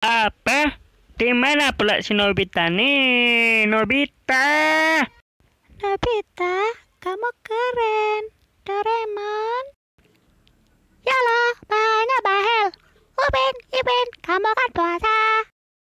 Apa? Di mana pula si Nobita nih? Nobita! Nobita, kamu keren. Doraemon. Yalah, banyak bahel. Upin, Ipin, kamu kan puasa